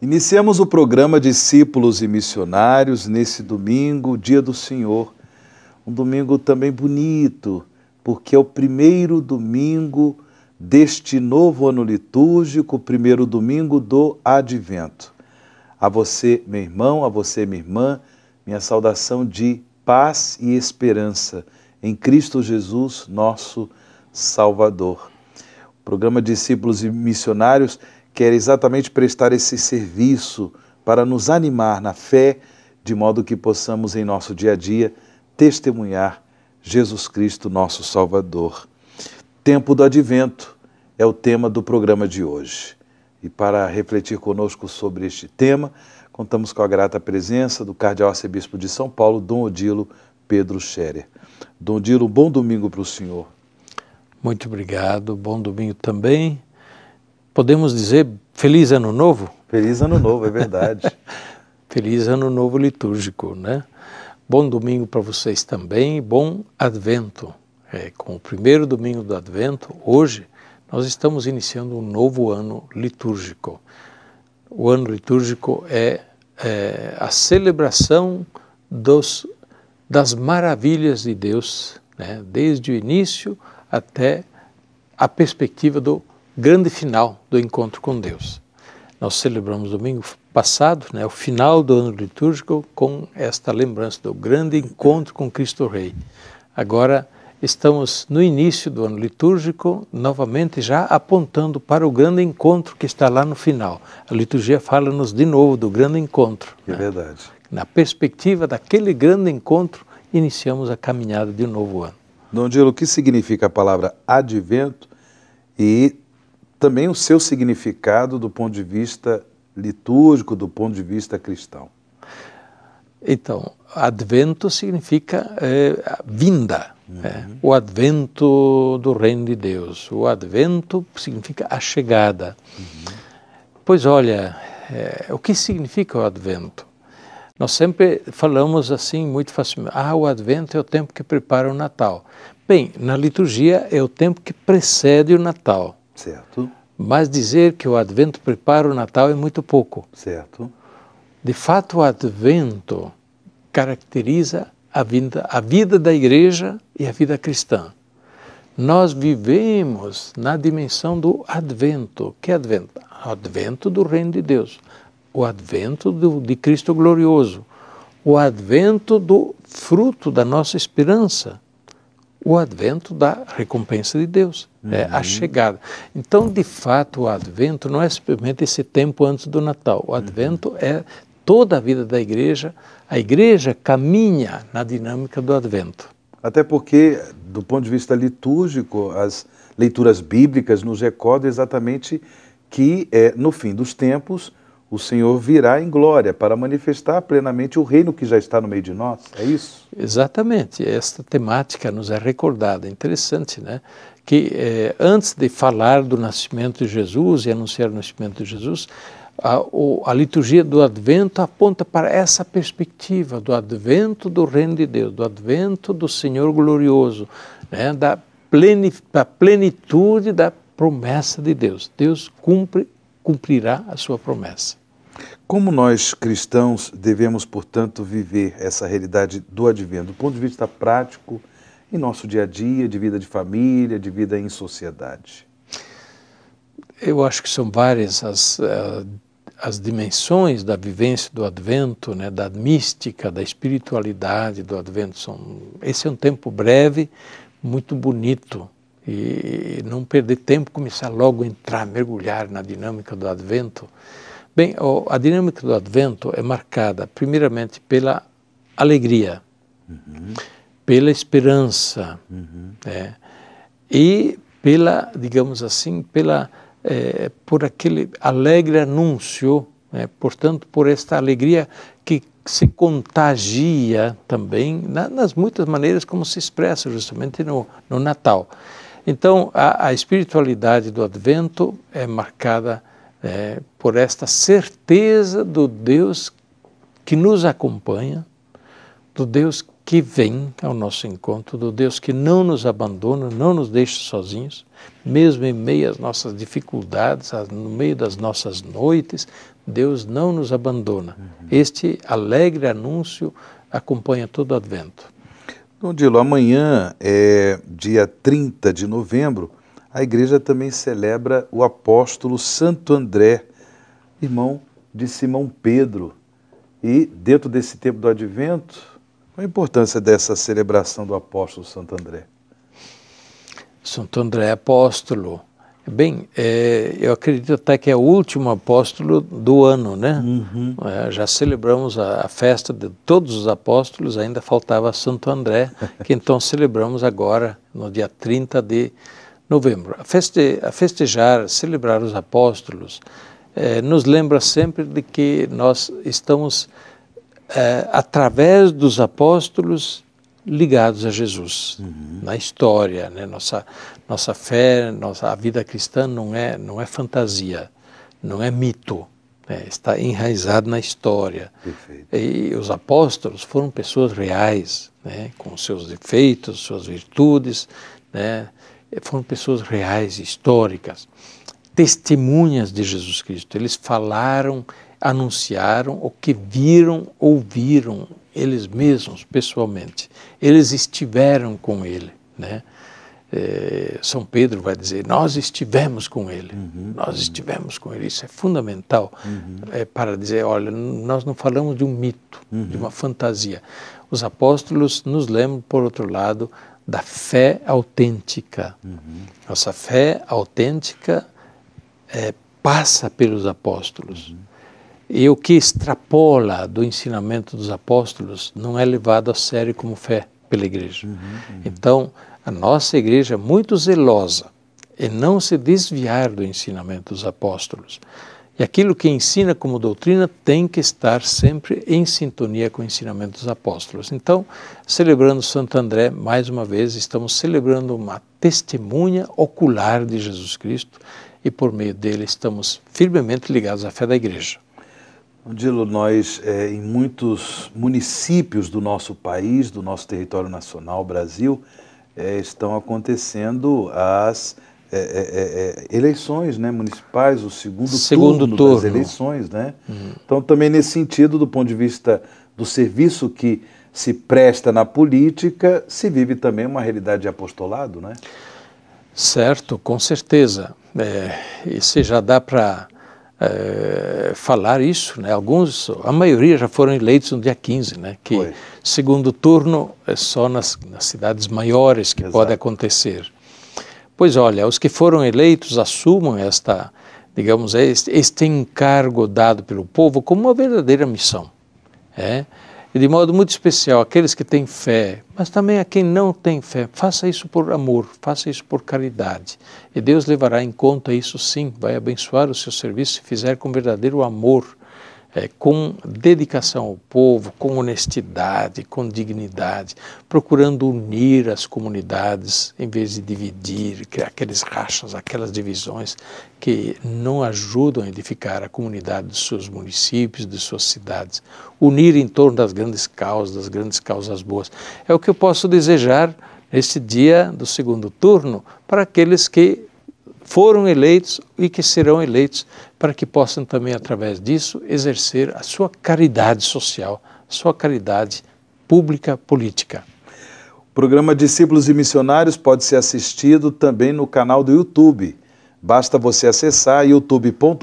Iniciamos o programa Discípulos e Missionários nesse domingo, dia do Senhor. Um domingo também bonito, porque é o primeiro domingo deste novo ano litúrgico, o primeiro domingo do Advento. A você, meu irmão, a você, minha irmã, minha saudação de paz e esperança em Cristo Jesus, nosso Salvador. O programa Discípulos e Missionários quer exatamente prestar esse serviço para nos animar na fé, de modo que possamos em nosso dia a dia testemunhar Jesus Cristo, nosso Salvador. Tempo do Advento é o tema do programa de hoje. E para refletir conosco sobre este tema, contamos com a grata presença do Cardeal Arcebispo de São Paulo, Dom Odilo Pedro Scherer. Dom Odilo, bom domingo para o senhor. Muito obrigado, bom domingo também podemos dizer feliz ano novo? Feliz ano novo, é verdade. feliz ano novo litúrgico, né? Bom domingo para vocês também, bom advento. É, com o primeiro domingo do advento, hoje, nós estamos iniciando um novo ano litúrgico. O ano litúrgico é, é a celebração dos, das maravilhas de Deus, né? desde o início até a perspectiva do grande final do encontro com Deus. Nós celebramos domingo passado, né, o final do ano litúrgico, com esta lembrança do grande encontro com Cristo Rei. Agora estamos no início do ano litúrgico, novamente já apontando para o grande encontro que está lá no final. A liturgia fala-nos de novo do grande encontro. É né? verdade. Na perspectiva daquele grande encontro, iniciamos a caminhada de um novo ano. Dom Dilo, o que significa a palavra advento e também o seu significado do ponto de vista litúrgico, do ponto de vista cristão. Então, advento significa é, vinda. Uhum. É, o advento do reino de Deus. O advento significa a chegada. Uhum. Pois olha, é, o que significa o advento? Nós sempre falamos assim muito facilmente: ah, o advento é o tempo que prepara o Natal. Bem, na liturgia é o tempo que precede o Natal. Certo. Mas dizer que o Advento prepara o Natal é muito pouco. Certo. De fato, o Advento caracteriza a vida, a vida da igreja e a vida cristã. Nós vivemos na dimensão do Advento. Que Advento? Advento do Reino de Deus, o Advento do, de Cristo glorioso, o Advento do fruto da nossa esperança, o advento da recompensa de Deus, uhum. é a uhum. chegada. Então, de fato, o advento não é simplesmente esse tempo antes do Natal. O advento uhum. é toda a vida da igreja. A igreja caminha na dinâmica do advento. Até porque, do ponto de vista litúrgico, as leituras bíblicas nos recordam exatamente que é, no fim dos tempos o Senhor virá em glória para manifestar plenamente o reino que já está no meio de nós. É isso? Exatamente. Esta temática nos é recordada. É interessante, né? Que eh, antes de falar do nascimento de Jesus e anunciar o nascimento de Jesus, a, a, liturgia do Advento aponta para essa perspectiva do advento do reino de Deus, do advento do Senhor glorioso, né? da, pleni, da plenitude da promessa de Deus. Deus cumpre cumprirá a sua promessa. Como nós cristãos devemos, portanto, viver essa realidade do advento, do ponto de vista prático, em nosso dia a dia, de vida de família, de vida em sociedade? Eu acho que são várias as, eh, as dimensões da vivência do advento, né, da mística, da espiritualidade do advento. São, esse é um tempo breve, muito bonito, e não perder tempo, começar logo a entrar, mergulhar na dinâmica do Advento. Bem, a dinâmica do Advento é marcada, primeiramente, pela alegria, uhum. pela esperança uhum. é, e pela, digamos assim, pela é, por aquele alegre anúncio, é, portanto, por esta alegria que se contagia também na, nas muitas maneiras como se expressa justamente no, no Natal. Então, a, a espiritualidade do Advento é marcada é, por esta certeza do Deus que nos acompanha, do Deus que vem ao nosso encontro, do Deus que não nos abandona, não nos deixa sozinhos, mesmo em meio às nossas dificuldades, no meio das nossas noites, Deus não nos abandona. Uhum. Este alegre anúncio acompanha todo o advento. Então, Dilo, amanhã, é, dia 30 de novembro, a igreja também celebra o apóstolo Santo André, irmão de Simão Pedro. E dentro desse tempo do advento, qual a importância dessa celebração do apóstolo Santo André? Santo André é apóstolo Bem, é, eu acredito até que é o último apóstolo do ano, né? Uhum. É, já celebramos a, a, festa de todos os apóstolos, ainda faltava Santo André, que então celebramos agora, no dia 30 de novembro. A, feste, a festejar, celebrar os apóstolos, é, nos lembra sempre de que nós estamos, é, através dos apóstolos, ligados a Jesus uhum. na história, né? nossa nossa fé, nossa a vida cristã não é não é fantasia, não é mito, né? está enraizado na história. Perfeito. E os apóstolos foram pessoas reais, né? com seus defeitos, suas virtudes, né? foram pessoas reais, históricas, testemunhas de Jesus Cristo. Eles falaram anunciaram o que viram, ouviram eles mesmos, pessoalmente. Eles estiveram com ele, né? É, São Pedro vai dizer: Nós estivemos com ele, uhum, nós uhum. estivemos com ele. Isso é fundamental uhum. é, para dizer: Olha, nós não falamos de um mito, de uma uhum. fantasia. Os apóstolos nos lembram, por outro lado, da fé autêntica. Uhum. Nossa fé autêntica é, passa pelos apóstolos. Uhum. E o que extrapola do ensinamento dos apóstolos não é levado a sério como fé pela igreja. Uhum, uhum. Então, a nossa igreja é muito zelosa em não se desviar do ensinamento dos apóstolos. E aquilo que ensina como doutrina tem que estar sempre em sintonia com o ensinamento dos apóstolos. Então, celebrando Santo André, mais uma vez, estamos celebrando uma testemunha ocular de Jesus Cristo e, por meio dele, estamos firmemente ligados à fé da igreja. Dilo, nós é, em muitos municípios do nosso país, do nosso território nacional, Brasil, é, estão acontecendo as é, é, é, é eleições né, municipais, o segundo, segundo turno, turno. das eleições. Né? Uhum. Então, também nesse sentido, do ponto de vista do serviço que se presta na política, se vive também uma realidade de apostolado, né? Certo, com certeza. É, e se já dá para é, falar isso, né? Alguns, a maioria já foram eleitos no dia 15, né? Que Foi. segundo turno é só nas, nas cidades maiores que Exato. pode acontecer. Pois olha, os que foram eleitos assumam esta, digamos, este, este encargo dado pelo povo como uma verdadeira missão. É? e de modo muito especial aqueles que têm fé, mas também a quem não tem fé. Faça isso por amor, faça isso por caridade. E Deus levará em conta isso sim, vai abençoar o seu serviço se fizer com verdadeiro amor é, com dedicação ao povo, com honestidade, com dignidade, procurando unir as comunidades em vez de dividir, criar aqueles rachas, aquelas divisões que não ajudam a edificar a comunidade dos seus municípios, de suas cidades. Unir em torno das grandes causas, das grandes causas boas. É o que eu posso desejar neste dia do segundo turno para aqueles que foram eleitos e que serão eleitos, para que possam também, através disso, exercer a sua caridade social, sua caridade pública política. O programa Discípulos e Missionários pode ser assistido também no canal do YouTube. Basta você acessar youtubecom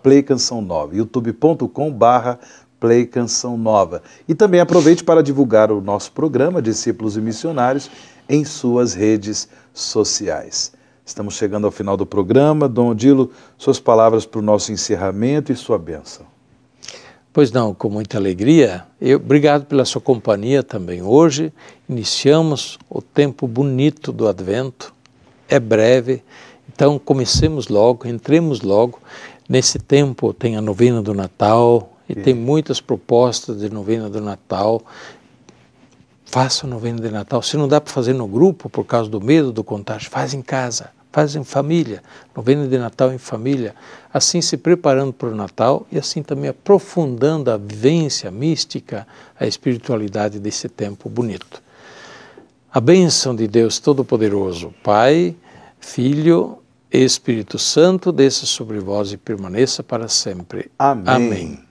playcanção Nova, youtube.com/barra Play Canção Nova. E também aproveite para divulgar o nosso programa Discípulos e Missionários em suas redes sociais. Estamos chegando ao final do programa. Dom Dilo, suas palavras para o nosso encerramento e sua bênção. Pois não, com muita alegria. Eu, obrigado pela sua companhia também hoje. Iniciamos o tempo bonito do Advento. É breve, então comecemos logo, entremos logo. Nesse tempo tem a novena do Natal e tem muitas propostas de novena do Natal faça a novena de Natal. Se não dá para fazer no grupo por causa do medo do contágio, faz em casa faz em família, novena de Natal em família, assim se preparando para o Natal e assim também aprofundando a vivência mística, a espiritualidade desse tempo bonito. A bênção de Deus Todo-Poderoso, Pai, Filho e Espírito Santo, desça sobre vós e permaneça para sempre. Amém. Amém.